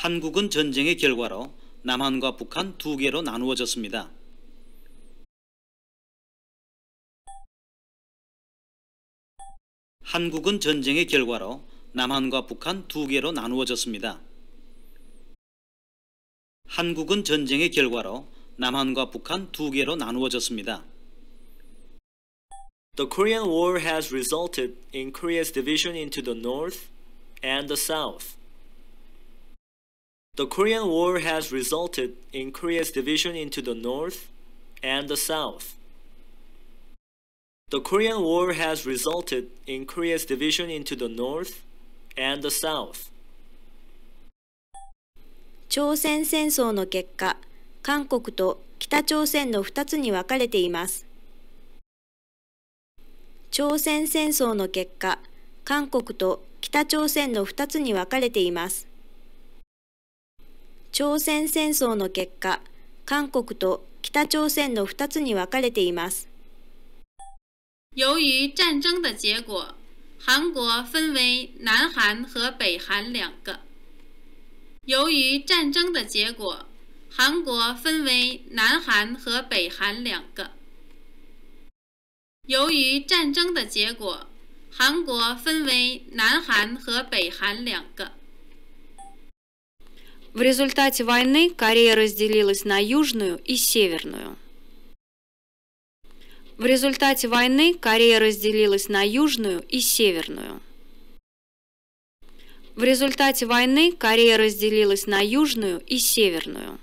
한국은 전쟁의 결과로 남한과 북한 두 개로 나누어졌습니다. 한국은 전쟁의 결과로 남한과 북한 두 개로 나누어졌습니다. 한국은 전쟁의 결과로 남한과 북한 두 개로 나누어졌습니다. The Korean War has resulted in Korea's division into the North and the South. The Korean War has resulted in Korea's division into the North and the South. The Korean War has resulted in Korea's division into the North and the South. 朝鮮戦争の結果、韓国と北朝鮮の2つに分かれています。朝鮮戦争の結果、韓国と北朝鮮の2つに分かれています。朝鮮戦争の結果、韓国と北朝鮮の2つに分かれています。由于战争的结果，韩国分为南韩和北韩两个。由于战争的结果，韩国分为南韩和北韩两个。由于战争的结果，韩国分为南韩和北韩两个。В результате войны Корея разделилась на южную и северную. В результате войны Корея разделилась на южную и северную. В результате войны Корея разделилась на южную и северную.